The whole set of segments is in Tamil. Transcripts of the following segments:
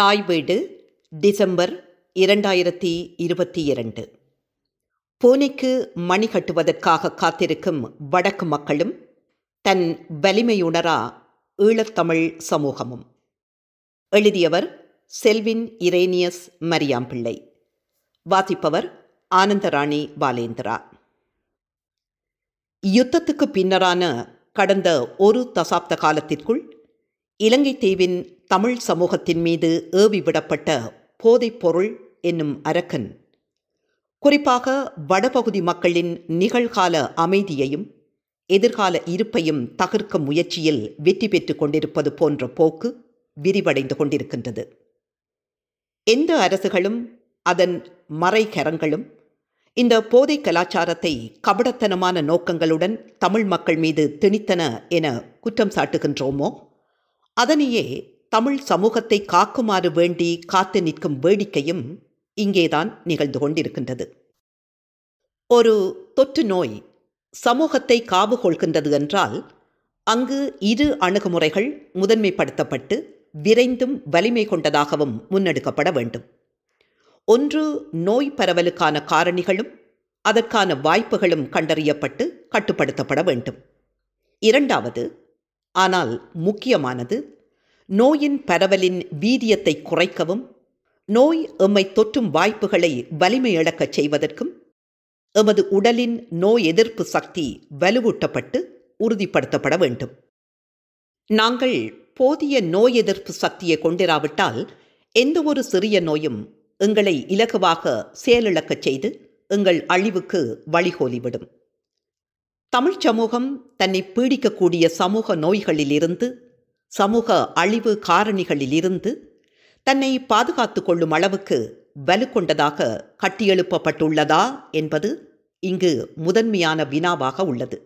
தாய் வீடு டிசம்பர் இரண்டாயிரத்தி இருபத்தி இரண்டு பூனைக்கு மணி கட்டுவதற்காக காத்திருக்கும் வடக்கு மக்களும் தன் வலிமையுணரா ஈழத்தமிழ் சமூகமும் எழுதியவர் செல்வின் இரேனியஸ் மரியாம்பிள்ளை வாசிப்பவர் ஆனந்தராணி பாலேந்திரா யுத்தத்துக்கு பின்னரான கடந்த ஒரு தசாப்த காலத்திற்குள் இலங்கை தீவின் தமிழ் சமூகத்தின் மீது ஏவிவிடப்பட்ட பொருள் என்னும் அரக்கன் குறிப்பாக வடபகுதி மக்களின் நிகழ்கால அமைதியையும் எதிர்கால இருப்பையும் தகர்க்கும் முயற்சியில் வெற்றி பெற்றுக் கொண்டிருப்பது போன்ற போக்கு விரிவடைந்து கொண்டிருக்கின்றது எந்த அரசுகளும் அதன் மறைகரங்களும் இந்த போதை கலாச்சாரத்தை கபடத்தனமான நோக்கங்களுடன் தமிழ் மக்கள் மீது திணித்தன என குற்றம் சாட்டுகின்றோமோ அதனையே தமிழ் சமூகத்தை காக்குமாறு வேண்டி காத்து நிற்கும் வேடிக்கையும் இங்கேதான் நிகழ்ந்து கொண்டிருக்கின்றது ஒரு தொற்று நோய் சமூகத்தை காவு கொள்கின்றது என்றால் அங்கு இரு அணுகுமுறைகள் முதன்மைப்படுத்தப்பட்டு விரைந்தும் வலிமை கொண்டதாகவும் முன்னெடுக்கப்பட வேண்டும் ஒன்று நோய் பரவலுக்கான காரணிகளும் அதற்கான வாய்ப்புகளும் கண்டறியப்பட்டு கட்டுப்படுத்தப்பட வேண்டும் இரண்டாவது ஆனால் முக்கியமானது நோயின் பரவலின் வீரியத்தை குறைக்கவும் நோய் எம்மை தொற்றும் வாய்ப்புகளை இழக்கச் செய்வதற்கும் எமது உடலின் நோய் எதிர்ப்பு சக்தி வலுவூட்டப்பட்டு உறுதிப்படுத்தப்பட வேண்டும் நாங்கள் போதிய நோய் எதிர்ப்பு சக்தியை கொண்டிராவிட்டால் எந்த ஒரு சிறிய நோயும் எங்களை இலகுவாக செயலிழக்கச் செய்து எங்கள் அழிவுக்கு வழிகோலிவிடும் தமிழ் சமூகம் தன்னை பீடிக்கக்கூடிய சமூக நோய்களிலிருந்து சமூக அழிவு காரணிகளிலிருந்து தன்னை பாதுகாத்து கொள்ளும் அளவுக்கு வலு கொண்டதாக கட்டியெழுப்பப்பட்டுள்ளதா என்பது இங்கு முதன்மையான வினாவாக உள்ளது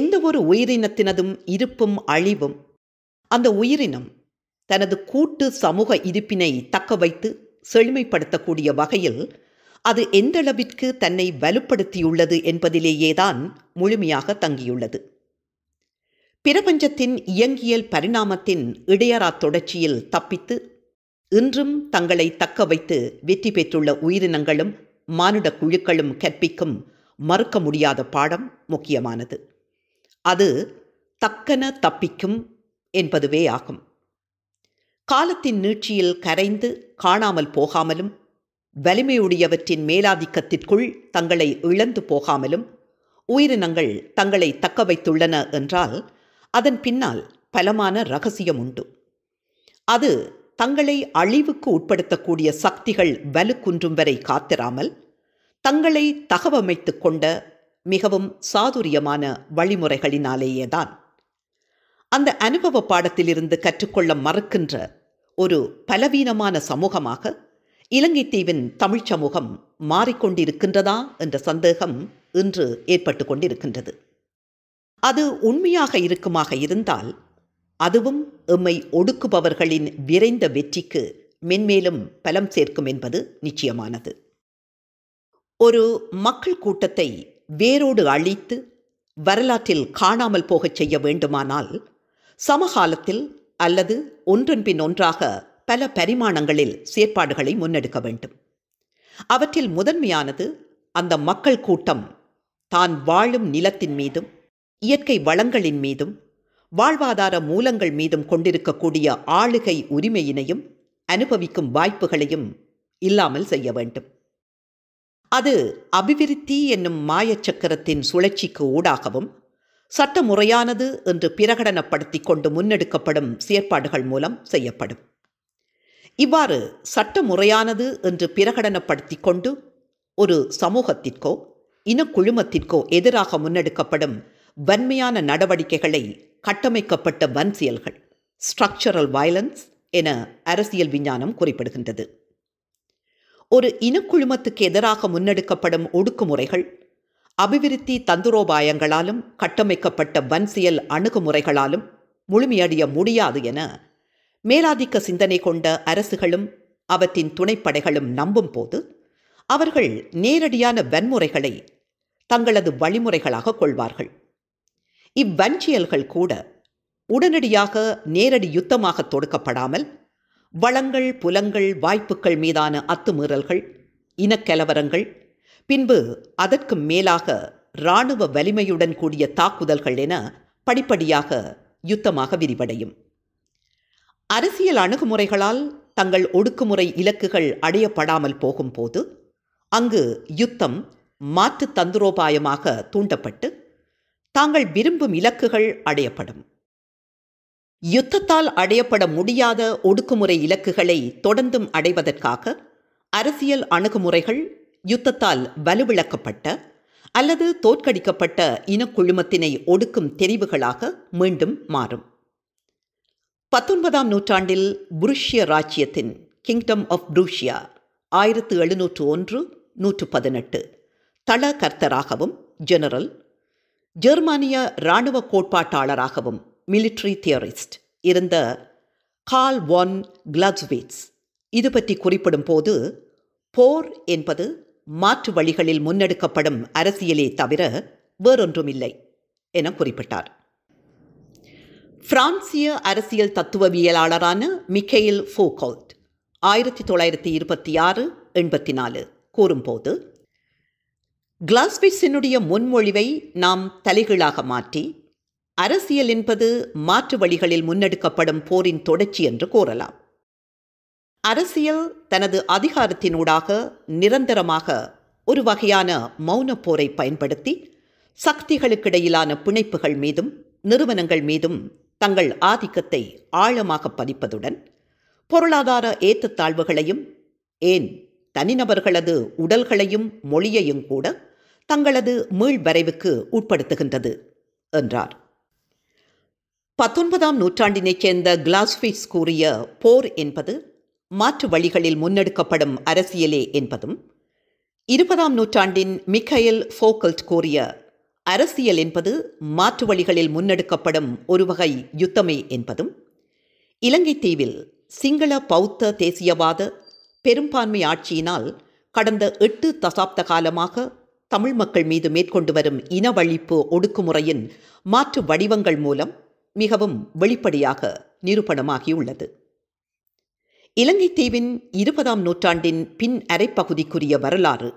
எந்த ஒரு உயிரினத்தினதும் இருப்பும் அழிவும் அந்த உயிரினம் தனது கூட்டு சமூக இருப்பினை தக்க வைத்து செழுமைப்படுத்தக்கூடிய வகையில் அது எந்தளவிற்கு தன்னை வலுப்படுத்தியுள்ளது என்பதிலேயேதான் முழுமையாக தங்கியுள்ளது பிரபஞ்சத்தின் இயங்கியல் பரிணாமத்தின் இடையறா தொடர்ச்சியில் தப்பித்து இன்றும் தங்களை தக்க வைத்து வெற்றி பெற்றுள்ள உயிரினங்களும் மானுட குழுக்களும் கற்பிக்கும் மறுக்க முடியாத பாடம் முக்கியமானது அது தக்கன தப்பிக்கும் என்பதுவே ஆகும் காலத்தின் நீட்சியில் கரைந்து காணாமல் போகாமலும் வலிமையுடையவற்றின் மேலாதிக்கத்திற்குள் தங்களை இழந்து போகாமலும் உயிரினங்கள் தங்களை தக்க வைத்துள்ளன என்றால் அதன் பின்னால் பலமான ரகசியம் உண்டு அது தங்களை அழிவுக்கு உட்படுத்தக்கூடிய சக்திகள் வலுக்குன்றும் வரை காத்திராமல் தங்களை தகவமைத்து கொண்ட மிகவும் சாதுரியமான வழிமுறைகளினாலேயேதான் அந்த அனுபவ பாடத்திலிருந்து கற்றுக்கொள்ள மறுக்கின்ற ஒரு பலவீனமான சமூகமாக இலங்கை தீவின் தமிழ்ச் சமூகம் மாறிக்கொண்டிருக்கின்றதா என்ற சந்தேகம் இன்று ஏற்பட்டு கொண்டிருக்கின்றது அது உண்மையாக இருக்குமாக இருந்தால் அதுவும் எம்மை ஒடுக்குபவர்களின் விரைந்த வெற்றிக்கு மென்மேலும் பலம் சேர்க்கும் என்பது நிச்சயமானது ஒரு மக்கள் கூட்டத்தை வேரோடு அழித்து வரலாற்றில் காணாமல் போகச் செய்ய வேண்டுமானால் சமகாலத்தில் அல்லது ஒன்றன்பின் ஒன்றாக பல பரிமாணங்களில் செயற்பாடுகளை முன்னெடுக்க வேண்டும் அவற்றில் முதன்மையானது அந்த மக்கள் கூட்டம் தான் வாழும் நிலத்தின் மீதும் இயற்கை வளங்களின் மீதும் வாழ்வாதார மூலங்கள் மீதும் கொண்டிருக்கக்கூடிய ஆளுகை உரிமையினையும் அனுபவிக்கும் வாய்ப்புகளையும் இல்லாமல் செய்ய வேண்டும் அது அபிவிருத்தி என்னும் மாயச்சக்கரத்தின் சுழற்சிக்கு ஊடாகவும் சட்டமுறையானது என்று பிரகடனப்படுத்தி கொண்டு முன்னெடுக்கப்படும் செயற்பாடுகள் மூலம் செய்யப்படும் இவ்வாறு சட்டமுறையானது என்று பிரகடனப்படுத்தி கொண்டு ஒரு சமூகத்திற்கோ இனக்குழுமத்திற்கோ எதிராக முன்னெடுக்கப்படும் வன்மையான நடவடிக்கைகளை கட்டமைக்கப்பட்ட வன்சியல்கள் ஸ்ட்ரக்சரல் வயலன்ஸ் என அரசியல் விஞ்ஞானம் குறிப்பிடுகின்றது ஒரு இனக்குழுமத்துக்கு எதிராக முன்னெடுக்கப்படும் ஒடுக்குமுறைகள் அபிவிருத்தி தந்துரோபாயங்களாலும் கட்டமைக்கப்பட்ட வன்சியல் அணுகுமுறைகளாலும் முழுமையடைய முடியாது என மேலாதிக்க சிந்தனை கொண்ட அரசுகளும் அவற்றின் துணைப்படைகளும் நம்பும் போது அவர்கள் நேரடியான வன்முறைகளை தங்களது வழிமுறைகளாக கொள்வார்கள் இவ்வஞ்சியல்கள் கூட உடனடியாக நேரடி யுத்தமாக தொடுக்கப்படாமல் வளங்கள் புலங்கள் வாய்ப்புகள் மீதான அத்துமீறல்கள் இனக்கலவரங்கள் பின்பு அதற்கு மேலாக இராணுவ வலிமையுடன் கூடிய தாக்குதல்கள் என படிப்படியாக யுத்தமாக விரிவடையும் அரசியல் அணுகுமுறைகளால் தங்கள் ஒடுக்குமுறை இலக்குகள் அடையப்படாமல் போகும்போது அங்கு யுத்தம் மாற்று தந்திரோபாயமாக தூண்டப்பட்டு தாங்கள் விரும்பும் இலக்குகள் அடையப்படும் யுத்தத்தால் அடையப்பட முடியாத ஒடுக்குமுறை இலக்குகளை தொடர்ந்தும் அடைவதற்காக அரசியல் அணுகுமுறைகள் யுத்தத்தால் வலுவிழக்கப்பட்ட அல்லது தோற்கடிக்கப்பட்ட இனக்குழுமத்தினை ஒடுக்கும் தெரிவுகளாக மீண்டும் மாறும் பத்தொன்பதாம் நூற்றாண்டில் புருஷ்ய ராஜ்யத்தின் கிங்டம் ஆஃப் புருஷியா ஆயிரத்து எழுநூற்று ஒன்று நூற்று பதினெட்டு தள கர்த்தராகவும் ஜெனரல் ஜெர்மானிய இராணுவ கோட்பாட்டாளராகவும் மிலிட்ரி தியரிஸ்ட் இருந்த கால் ஒன் கிளவ்ஸ்விட்ஸ் இது பற்றி குறிப்பிடும் போது போர் என்பது மாற்று வழிகளில் முன்னெடுக்கப்படும் அரசியலே தவிர வேறொன்றுமில்லை என குறிப்பிட்டார் பிரான்சிய அரசியல் தத்துவவியலாளரான மிக்கேல் ஃபோகோல்ட் ஆயிரத்தி தொள்ளாயிரத்தி இருபத்தி ஆறு எண்பத்தி நாலு கூறும்போது கிளாஸ்பிட்ஸினுடைய முன்மொழிவை நாம் தலைகீழாக மாற்றி அரசியல் என்பது மாற்று வழிகளில் முன்னெடுக்கப்படும் போரின் தொடர்ச்சி என்று கூறலாம் அரசியல் தனது அதிகாரத்தினூடாக நிரந்தரமாக ஒரு வகையான மௌன போரை பயன்படுத்தி சக்திகளுக்கிடையிலான பிணைப்புகள் மீதும் நிறுவனங்கள் மீதும் தங்கள் ஆதிக்கத்தை ஆழமாக பதிப்பதுடன் பொருளாதார ஏற்றத்தாழ்வுகளையும் ஏன் தனிநபர்களது உடல்களையும் மொழியையும் கூட தங்களது மீள்வரைவுக்கு உட்படுத்துகின்றது என்றார் பத்தொன்பதாம் நூற்றாண்டினைச் சேர்ந்த கிளாஸ்ஃபிஸ் கூறிய போர் என்பது மாற்று வழிகளில் முன்னெடுக்கப்படும் அரசியலே என்பதும் இருபதாம் நூற்றாண்டின் மிக்கைல் ஃபோக்கல்ட் கூறிய அரசியல் என்பது மாற்று வழிகளில் முன்னெடுக்கப்படும் ஒரு வகை யுத்தமே என்பதும் இலங்கை தீவில் சிங்கள பௌத்த தேசியவாத பெரும்பான்மை ஆட்சியினால் கடந்த எட்டு தசாப்த காலமாக தமிழ் மக்கள் மீது மேற்கொண்டு வரும் இனவழிப்பு ஒடுக்குமுறையின் மாற்று வடிவங்கள் மூலம் மிகவும் வெளிப்படையாக நிரூபணமாகியுள்ளது இலங்கை தீவின் இருபதாம் நூற்றாண்டின் பின் அரைப்பகுதிக்குரிய வரலாறு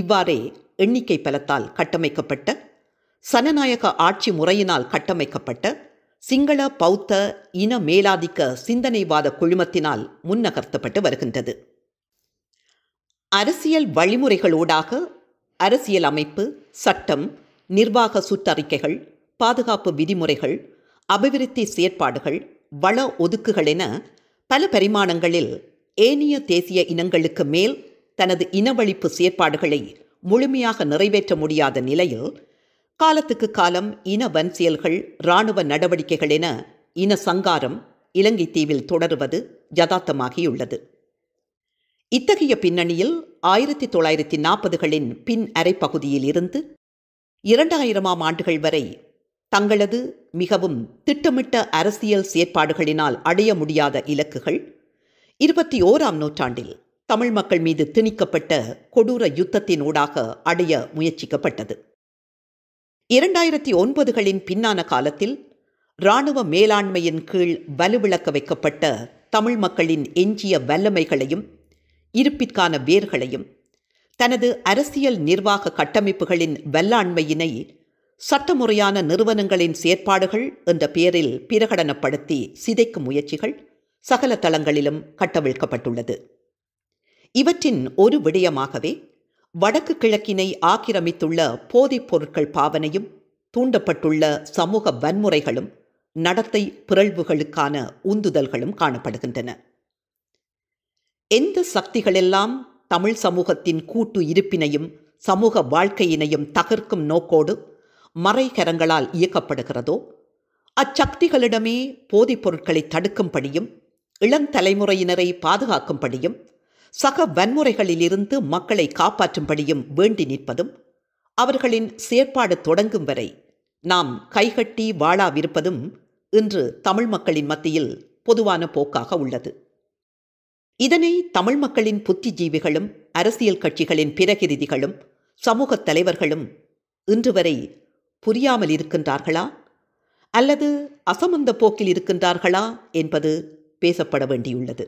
இவ்வாறே எண்ணிக்கை பலத்தால் கட்டமைக்கப்பட்ட சனநாயக ஆட்சி முறையினால் கட்டமைக்கப்பட்ட சிங்கள பௌத்த இன மேலாதிக்க சிந்தனைவாத குழுமத்தினால் முன்னகர்த்தப்பட்டு வருகின்றது அரசியல் வழிமுறைகளூடாக அரசியல் அமைப்பு சட்டம் நிர்வாக சுற்றறிக்கைகள் பாதுகாப்பு விதிமுறைகள் அபிவிருத்தி செயற்பாடுகள் வள ஒதுக்குகள் என பல பரிமாணங்களில் ஏனிய தேசிய இனங்களுக்கு மேல் தனது இனவழிப்பு செயற்பாடுகளை முழுமையாக நிறைவேற்ற முடியாத நிலையில் காலத்துக்கு காலம் இன வன்சியல்கள் இராணுவ நடவடிக்கைகள் என இன சங்காரம் இலங்கை தீவில் தொடருவது யதார்த்தமாகியுள்ளது இத்தகைய பின்னணியில் ஆயிரத்தி தொள்ளாயிரத்தி நாற்பதுகளின் பின் அரைப்பகுதியில் இருந்து இரண்டாயிரமாம் ஆண்டுகள் வரை தங்களது மிகவும் திட்டமிட்ட அரசியல் செயற்பாடுகளினால் அடைய முடியாத இலக்குகள் இருபத்தி ஓராம் நூற்றாண்டில் தமிழ் மக்கள் மீது திணிக்கப்பட்ட கொடூர யுத்தத்தினூடாக அடைய முயற்சிக்கப்பட்டது இரண்டாயிரத்தி ஒன்பதுகளின் பின்னான காலத்தில் இராணுவ மேலாண்மையின் கீழ் வலுவிளக்க வைக்கப்பட்ட தமிழ் மக்களின் எஞ்சிய வல்லமைகளையும் இருப்பிற்கான வேர்களையும் தனது அரசியல் நிர்வாக கட்டமைப்புகளின் வல்லாண்மையினை சட்டமுறையான நிறுவனங்களின் செயற்பாடுகள் என்ற பெயரில் பிரகடனப்படுத்தி சிதைக்கும் முயற்சிகள் சகல தளங்களிலும் கட்டவிழ்க்கப்பட்டுள்ளது இவற்றின் ஒரு விடயமாகவே வடக்கு கிழக்கினை ஆக்கிரமித்துள்ள போதைப் பொருட்கள் பாவனையும் தூண்டப்பட்டுள்ள சமூக வன்முறைகளும் நடத்தை பிறழ்வுகளுக்கான உந்துதல்களும் காணப்படுகின்றன எந்த சக்திகளெல்லாம் தமிழ் சமூகத்தின் கூட்டு இருப்பினையும் சமூக வாழ்க்கையினையும் தகர்க்கும் நோக்கோடு மறைகரங்களால் இயக்கப்படுகிறதோ அச்சக்திகளிடமே போதைப் பொருட்களை தடுக்கும்படியும் இளம் தலைமுறையினரை பாதுகாக்கும்படியும் சக வன்முறைகளிலிருந்து மக்களை காப்பாற்றும்படியும் வேண்டி நிற்பதும் அவர்களின் செயற்பாடு தொடங்கும் வரை நாம் கைகட்டி வாழாவிருப்பதும் இன்று தமிழ் மக்களின் மத்தியில் பொதுவான போக்காக உள்ளது இதனை தமிழ் மக்களின் புத்திஜீவிகளும் அரசியல் கட்சிகளின் பிரகிருதிகளும் சமூக தலைவர்களும் இன்று வரை புரியாமல் இருக்கின்றார்களா அல்லது அசமந்த போக்கில் இருக்கின்றார்களா என்பது பேசப்பட வேண்டியுள்ளது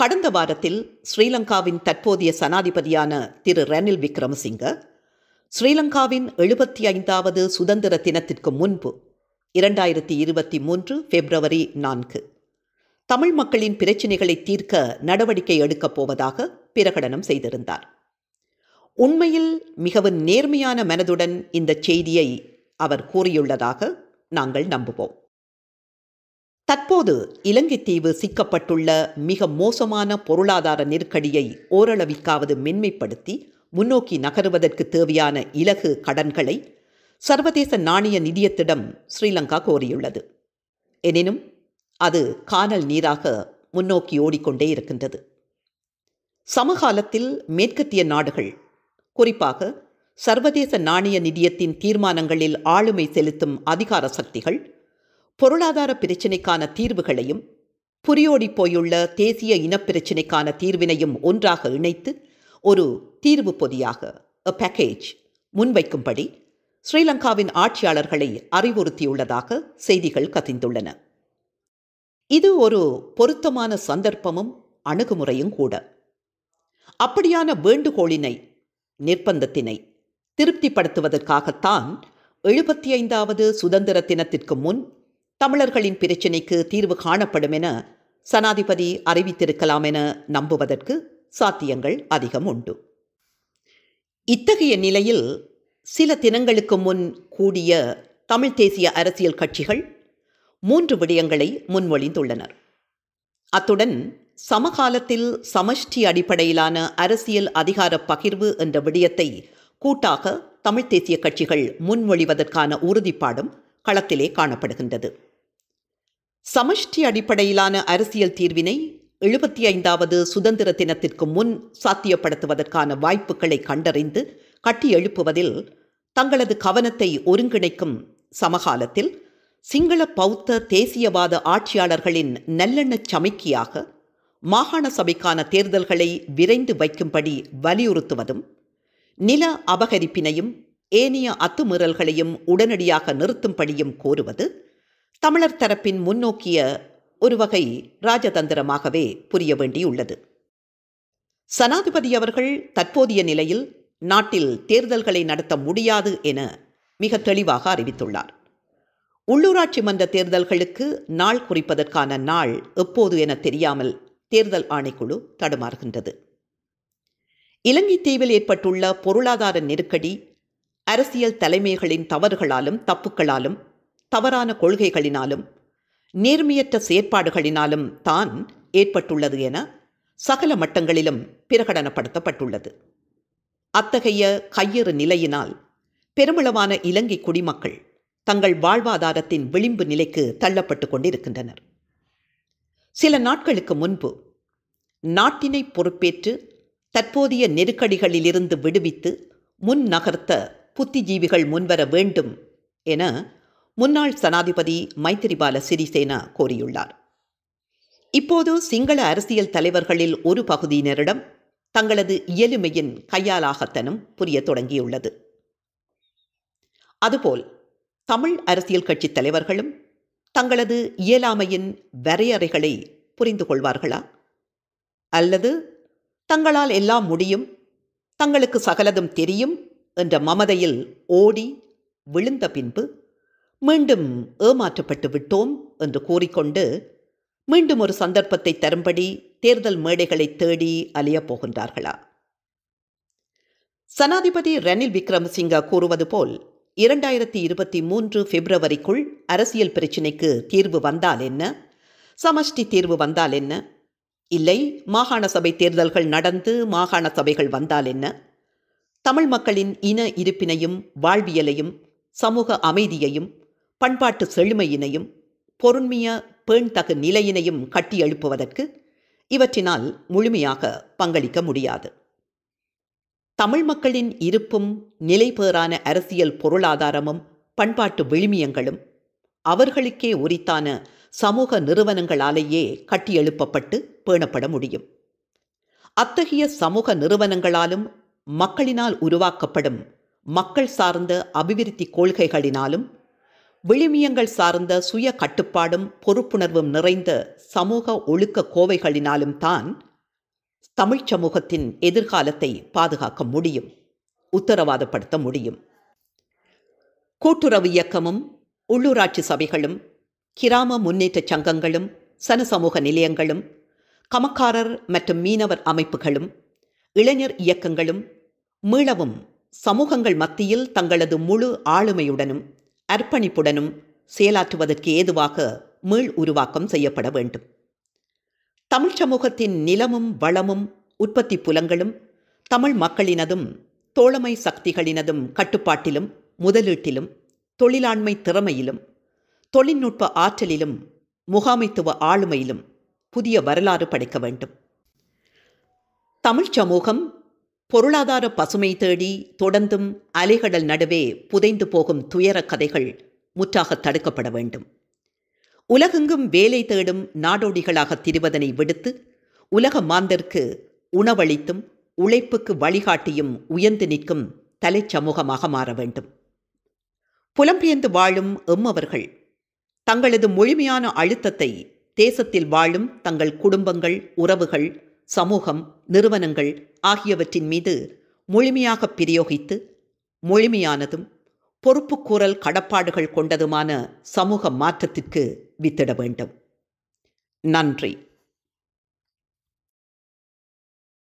கடந்த வாரத்தில் ஸ்ரீலங்காவின் தற்போதைய சனாதிபதியான திரு ரணில் விக்ரமசிங்க ஸ்ரீலங்காவின் எழுபத்தி ஐந்தாவது சுதந்திர தினத்திற்கு முன்பு இரண்டாயிரத்தி இருபத்தி மூன்று பிப்ரவரி நான்கு தமிழ் மக்களின் பிரச்சினைகளை தீர்க்க நடவடிக்கை எடுக்கப் போவதாக பிரகடனம் செய்திருந்தார் உண்மையில் மிகவும் நேர்மையான மனதுடன் இந்த செய்தியை அவர் கூறியுள்ளதாக நாங்கள் நம்புவோம் தற்போது இலங்கைத்தீவு சிக்கப்பட்டுள்ள மிக மோசமான பொருளாதார நெருக்கடியை ஓரளவிற்காவது மென்மைப்படுத்தி முன்னோக்கி நகருவதற்கு தேவையான இலகு கடன்களை சர்வதேச நாணய நிதியத்திடம் ஸ்ரீலங்கா கோரியுள்ளது எனினும் அது காணல் நீராக முன்னோக்கி ஓடிக்கொண்டே இருக்கின்றது சமகாலத்தில் மேற்கத்திய நாடுகள் குறிப்பாக சர்வதேச நாணய நிதியத்தின் தீர்மானங்களில் ஆளுமை செலுத்தும் அதிகார சக்திகள் பொருளாதார பிரச்சினைக்கான தீர்வுகளையும் புரியோடி போயுள்ள தேசிய இனப்பிரச்சினைக்கான தீர்வினையும் ஒன்றாக இணைத்து ஒரு தீர்வு பொதியாக பேக்கேஜ் முன்வைக்கும்படி ஸ்ரீலங்காவின் ஆட்சியாளர்களை அறிவுறுத்தியுள்ளதாக செய்திகள் கதிந்துள்ளன இது ஒரு பொருத்தமான சந்தர்ப்பமும் அணுகுமுறையும் கூட அப்படியான வேண்டுகோளினை நிர்பந்தத்தினை திருப்திப்படுத்துவதற்காகத்தான் எழுபத்தி ஐந்தாவது சுதந்திர தினத்திற்கு முன் தமிழர்களின் பிரச்சினைக்கு தீர்வு காணப்படும் என சனாதிபதி அறிவித்திருக்கலாம் என நம்புவதற்கு சாத்தியங்கள் அதிகம் உண்டு இத்தகைய நிலையில் சில தினங்களுக்கு முன் கூடிய தமிழ் தேசிய அரசியல் கட்சிகள் மூன்று விடயங்களை முன்மொழிந்துள்ளனர் அத்துடன் சமகாலத்தில் சமஷ்டி அடிப்படையிலான அரசியல் அதிகார பகிர்வு என்ற விடயத்தை கூட்டாக தமிழ்த் தேசிய கட்சிகள் முன்மொழிவதற்கான உறுதிப்பாடும் களத்திலே காணப்படுகின்றது சமஷ்டி அடிப்படையிலான அரசியல் தீர்வினை எழுபத்தி ஐந்தாவது சுதந்திர தினத்திற்கு முன் சாத்தியப்படுத்துவதற்கான வாய்ப்புகளை கண்டறிந்து கட்டியெழுப்புவதில் தங்களது கவனத்தை ஒருங்கிணைக்கும் சமகாலத்தில் சிங்கள பௌத்த தேசியவாத ஆட்சியாளர்களின் நல்லெண்ணச் சமைக்கியாக மாகாண சபைக்கான தேர்தல்களை விரைந்து வைக்கும்படி வலியுறுத்துவதும் நில அபகரிப்பினையும் ஏனைய அத்துமீறல்களையும் உடனடியாக நிறுத்தும்படியும் கோருவது தமிழர் தரப்பின் முன்னோக்கிய ஒரு வகை ராஜதந்திரமாகவே புரிய வேண்டியுள்ளது சனாதிபதி அவர்கள் தற்போதைய நிலையில் நாட்டில் தேர்தல்களை நடத்த முடியாது என மிக தெளிவாக அறிவித்துள்ளார் உள்ளூராட்சி மன்ற தேர்தல்களுக்கு நாள் குறிப்பதற்கான நாள் எப்போது என தெரியாமல் தேர்தல் ஆணைக்குழு தடுமாறுகின்றது இலங்கை தீவில் ஏற்பட்டுள்ள பொருளாதார நெருக்கடி அரசியல் தலைமைகளின் தவறுகளாலும் தப்புக்களாலும் தவறான கொள்கைகளினாலும் நேர்மையற்ற செயற்பாடுகளினாலும் தான் ஏற்பட்டுள்ளது என சகல மட்டங்களிலும் பிரகடனப்படுத்தப்பட்டுள்ளது அத்தகைய கையறு நிலையினால் பெருமளவான இலங்கை குடிமக்கள் தங்கள் வாழ்வாதாரத்தின் விளிம்பு நிலைக்கு தள்ளப்பட்டு கொண்டிருக்கின்றனர் சில நாட்களுக்கு முன்பு நாட்டினை பொறுப்பேற்று தற்போதைய நெருக்கடிகளிலிருந்து விடுவித்து முன் நகர்த்த புத்திஜீவிகள் முன்வர வேண்டும் என முன்னாள் சனாதிபதி மைத்திரிபால சிறிசேனா கோரியுள்ளார் இப்போது சிங்கள அரசியல் தலைவர்களில் ஒரு பகுதியினரிடம் தங்களது இயலுமையின் கையாலாகத்தனம் புரிய தொடங்கியுள்ளது அதுபோல் தமிழ் அரசியல் கட்சித் தலைவர்களும் தங்களது இயலாமையின் வரையறைகளை புரிந்து கொள்வார்களா அல்லது தங்களால் எல்லாம் முடியும் தங்களுக்கு சகலதும் தெரியும் என்ற மமதையில் ஓடி விழுந்த பின்பு மீண்டும் ஏமாற்றப்பட்டு விட்டோம் என்று கூறிக்கொண்டு மீண்டும் ஒரு சந்தர்ப்பத்தை தரும்படி தேர்தல் மேடைகளை தேடி அலையப் போகின்றார்களா சனாதிபதி ரணில் விக்ரமசிங்கா கூறுவது போல் இரண்டாயிரத்தி இருபத்தி மூன்று பிப்ரவரிக்குள் அரசியல் பிரச்சினைக்கு தீர்வு வந்தால் என்ன சமஷ்டி தீர்வு வந்தால் என்ன இல்லை மாகாண சபை தேர்தல்கள் நடந்து மாகாண சபைகள் வந்தால் என்ன தமிழ் மக்களின் இன இருப்பினையும் வாழ்வியலையும் சமூக அமைதியையும் பண்பாட்டு செழுமையினையும் பொருண்மைய பேண்தகு நிலையினையும் கட்டி எழுப்புவதற்கு இவற்றினால் முழுமையாக பங்களிக்க முடியாது தமிழ் மக்களின் இருப்பும் நிலைபேறான அரசியல் பொருளாதாரமும் பண்பாட்டு விழுமியங்களும் அவர்களுக்கே உரித்தான சமூக நிறுவனங்களாலேயே கட்டியெழுப்பப்பட்டு பேணப்பட முடியும் அத்தகைய சமூக நிறுவனங்களாலும் மக்களினால் உருவாக்கப்படும் மக்கள் சார்ந்த அபிவிருத்தி கொள்கைகளினாலும் விழுமியங்கள் சார்ந்த சுய கட்டுப்பாடும் பொறுப்புணர்வும் நிறைந்த சமூக ஒழுக்க கோவைகளினாலும் தான் தமிழ்ச் சமூகத்தின் எதிர்காலத்தை பாதுகாக்க முடியும் உத்தரவாதப்படுத்த முடியும் கூட்டுறவு இயக்கமும் உள்ளூராட்சி சபைகளும் கிராம முன்னேற்ற சங்கங்களும் சனசமூக நிலையங்களும் கமக்காரர் மற்றும் மீனவர் அமைப்புகளும் இளைஞர் இயக்கங்களும் மீளவும் சமூகங்கள் மத்தியில் தங்களது முழு ஆளுமையுடனும் அர்ப்பணிப்புடனும் செயலாற்றுவதற்கு ஏதுவாக மீள் உருவாக்கம் செய்யப்பட வேண்டும் தமிழ் சமூகத்தின் நிலமும் வளமும் உற்பத்தி புலங்களும் தமிழ் மக்களினதும் தோழமை சக்திகளினதும் கட்டுப்பாட்டிலும் முதலீட்டிலும் தொழிலாண்மை திறமையிலும் தொழில்நுட்ப ஆற்றலிலும் முகாமைத்துவ ஆளுமையிலும் புதிய வரலாறு படைக்க வேண்டும் தமிழ்ச் சமூகம் பொருளாதார பசுமை தேடி தொடர்ந்தும் அலைகடல் நடுவே புதைந்து போகும் துயர கதைகள் முற்றாக தடுக்கப்பட வேண்டும் உலகெங்கும் வேலை தேடும் நாடோடிகளாக திரிவதனை விடுத்து உலக மாந்தர்க்கு உணவளித்தும் உழைப்புக்கு வழிகாட்டியும் உயர்ந்து நிற்கும் தலை சமூகமாக மாற வேண்டும் புலம்பெயர்ந்து வாழும் எம்மவர்கள் தங்களது முழுமையான அழுத்தத்தை தேசத்தில் வாழும் தங்கள் குடும்பங்கள் உறவுகள் சமூகம் நிறுவனங்கள் ஆகியவற்றின் மீது முழுமையாக பிரயோகித்து முழுமையானதும் பொறுப்புக்கூறல் கடப்பாடுகள் கொண்டதுமான சமூக மாற்றத்திற்கு வித்திட வேண்டும் நன்றி